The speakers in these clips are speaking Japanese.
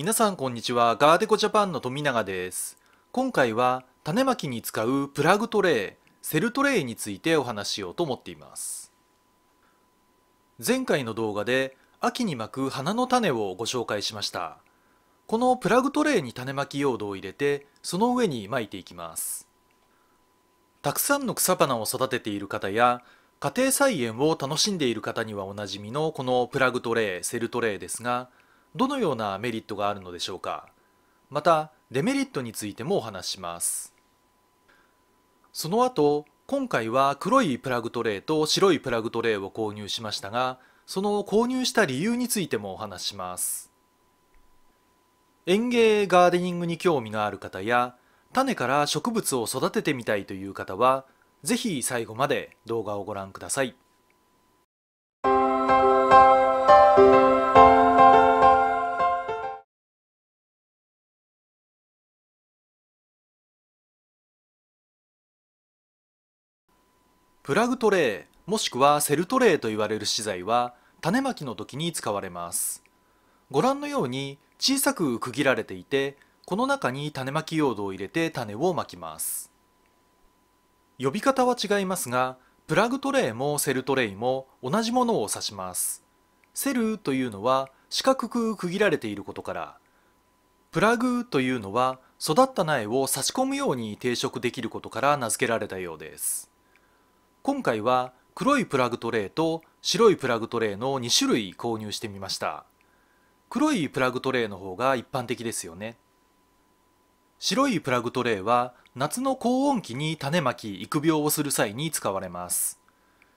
皆さんこんにちはガーデコジャパンの富永です今回は種まきに使うプラグトレイセルトレイについてお話しようと思っています前回の動画で秋に巻く花の種をご紹介しましたこのプラグトレイに種まき用土を入れてその上に巻いていきますたくさんの草花を育てている方や家庭菜園を楽しんでいる方にはおなじみのこのプラグトレイセルトレイですがどのようなメリットがあるのでしょうかまたデメリットについてもお話しますその後今回は黒いプラグトレーと白いプラグトレーを購入しましたがその購入した理由についてもお話します園芸ガーデニングに興味がある方や種から植物を育ててみたいという方は是非最後まで動画をご覧ください。プラグトレーもしくはセルトレーと言われる資材は種まきの時に使われますご覧のように小さく区切られていてこの中に種まき用土を入れて種をまきます呼び方は違いますがプラグトレーもセルトレイも同じものを指しますセルというのは四角く区切られていることからプラグというのは育った苗を差し込むように定植できることから名付けられたようです今回は黒いプラグトレイと白いプラグトレイの2種類購入してみました黒いプラグトレイの方が一般的ですよね白いプラグトレイは夏の高温期に種まき育苗をする際に使われます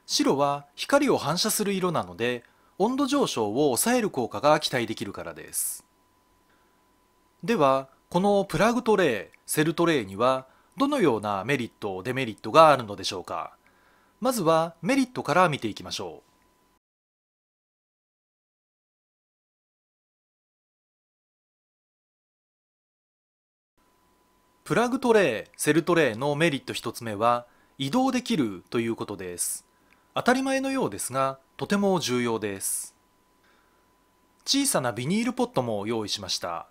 白は光を反射する色なので温度上昇を抑える効果が期待できるからですではこのプラグトレイセルトレイにはどのようなメリットデメリットがあるのでしょうかまずはメリットから見ていきましょう。プラグトレイ、セルトレイのメリット1つ目は移動できるということです。当たり前のようですが、とても重要です。小さなビニールポットも用意しました。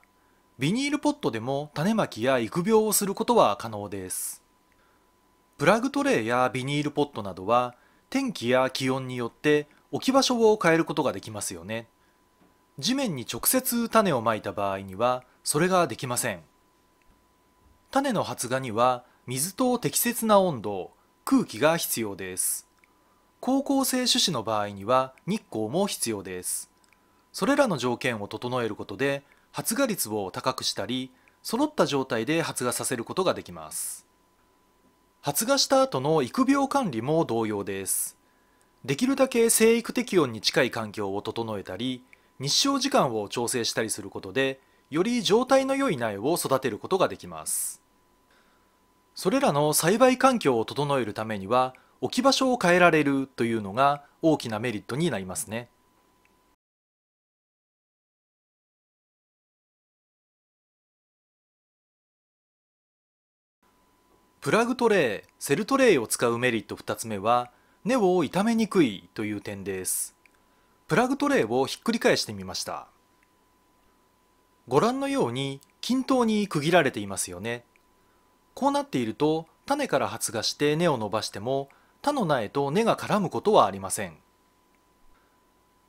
ビニールポットでも種まきや育苗をすることは可能です。プラグトレイやビニールポットなどは天気や気温によって置き場所を変えることができますよね地面に直接種をまいた場合にはそれができません種の発芽には水と適切な温度空気が必要です高校生種子の場合には日光も必要ですそれらの条件を整えることで発芽率を高くしたり揃った状態で発芽させることができます発芽した後の育苗管理も同様ですできるだけ生育適温に近い環境を整えたり日照時間を調整したりすることでより状態の良い苗を育てることができますそれらの栽培環境を整えるためには置き場所を変えられるというのが大きなメリットになりますねプラグトレイセルトレイを使うメリット2つ目は根を傷めにくいという点ですプラグトレイをひっくり返してみましたご覧のように均等に区切られていますよねこうなっていると種から発芽して根を伸ばしても他の苗と根が絡むことはありません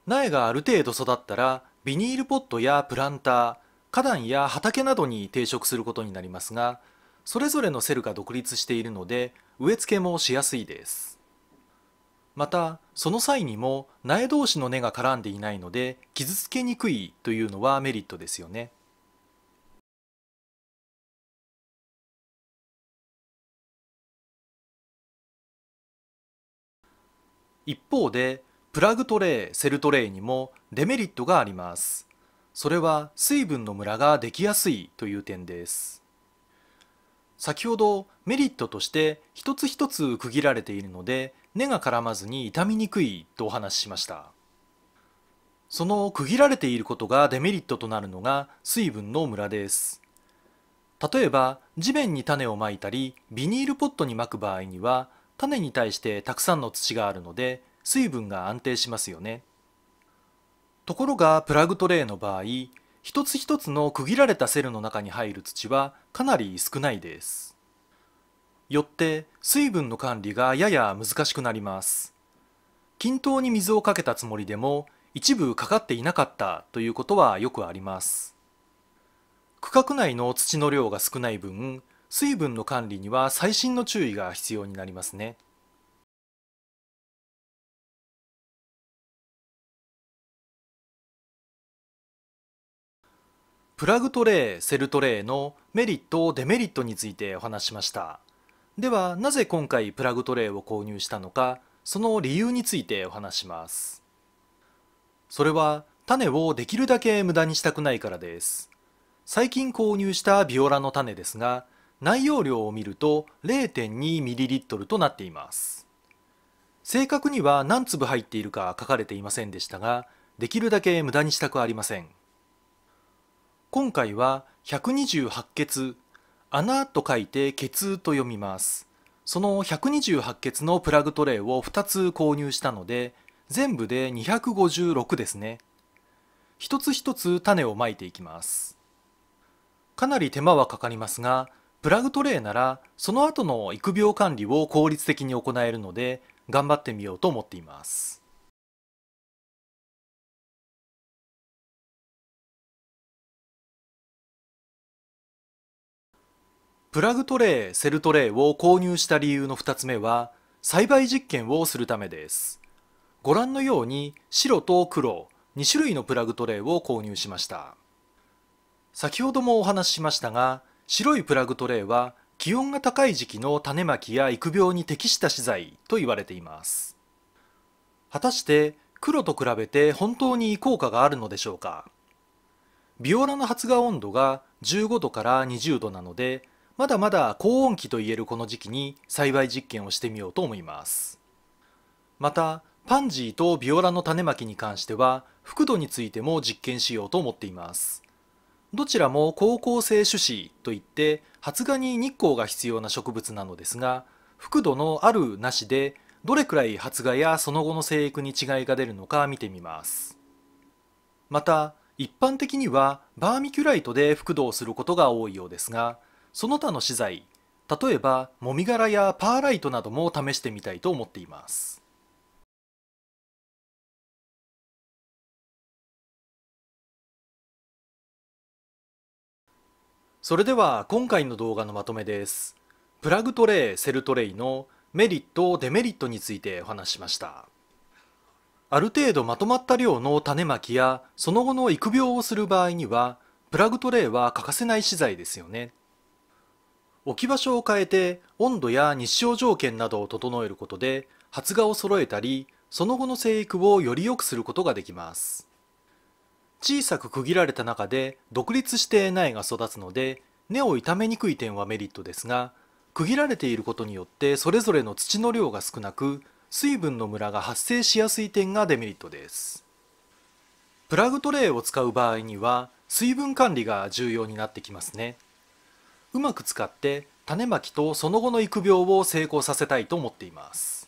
苗がある程度育ったらビニールポットやプランター花壇や畑などに定植することになりますがそれぞれのセルが独立しているので植え付けもしやすいですまたその際にも苗同士の根が絡んでいないので傷つけにくいというのはメリットですよね一方でプラグトレイセルトレイにもデメリットがありますそれは水分のムラができやすいという点です先ほどメリットとして一つ一つ区切られているので根が絡まずに傷みにくいとお話ししましたその区切られていることがデメリットとなるのが水分のムラです例えば地面に種をまいたりビニールポットにまく場合には種に対してたくさんの土があるので水分が安定しますよねところがプラグトレイの場合一つ一つの区切られたセルの中に入る土はかなり少ないです。よって水分の管理がやや難しくなります。均等に水をかけたつもりでも一部かかっていなかったということはよくあります。区画内の土の量が少ない分、水分の管理には細心の注意が必要になりますね。プラグトレイセルトレイのメリットデメリットについてお話しましたではなぜ今回プラグトレイを購入したのかその理由についてお話しますそれは種をできるだけ無駄にしたくないからです最近購入したビオラの種ですが内容量を見ると 0.2ml となっています正確には何粒入っているか書かれていませんでしたができるだけ無駄にしたくありません今回は128穴穴と書いて穴と読みますその128穴のプラグトレイを2つ購入したので全部で256ですね一つ一つ種をまいていきますかなり手間はかかりますがプラグトレイならその後の育苗管理を効率的に行えるので頑張ってみようと思っていますプラグトレイ、セルトレイを購入した理由の2つ目は、栽培実験をするためです。ご覧のように白と黒、2種類のプラグトレイを購入しました。先ほどもお話ししましたが、白いプラグトレイは気温が高い時期の種まきや育苗に適した資材と言われています。果たして黒と比べて本当に効果があるのでしょうかビオラの発芽温度が15度から20度なのでまだまだ高温期といえるこの時期に栽培実験をしてみようと思いますまたパンジーとビオラの種まきに関しては覆土についても実験しようと思っていますどちらも高校生種子といって発芽に日光が必要な植物なのですが覆土のあるなしでどれくらい発芽やその後の生育に違いが出るのか見てみますまた一般的にはバーミキュライトで覆土をすることが多いようですがその他の資材例えばもみ殻やパーライトなども試してみたいと思っていますそれでは今回の動画のまとめですプラグトレイセルトレイのメリットデメリットについてお話しましたある程度まとまった量の種まきやその後の育苗をする場合にはプラグトレイは欠かせない資材ですよね置き場所を変えて温度や日照条件などを整えることで発芽を揃えたりその後の生育をより良くすることができます小さく区切られた中で独立して苗が育つので根を傷めにくい点はメリットですが区切られていることによってそれぞれの土の量が少なく水分のムラが発生しやすい点がデメリットですプラグトレイを使う場合には水分管理が重要になってきますねうまく使って種まきとその後の育苗を成功させたいと思っています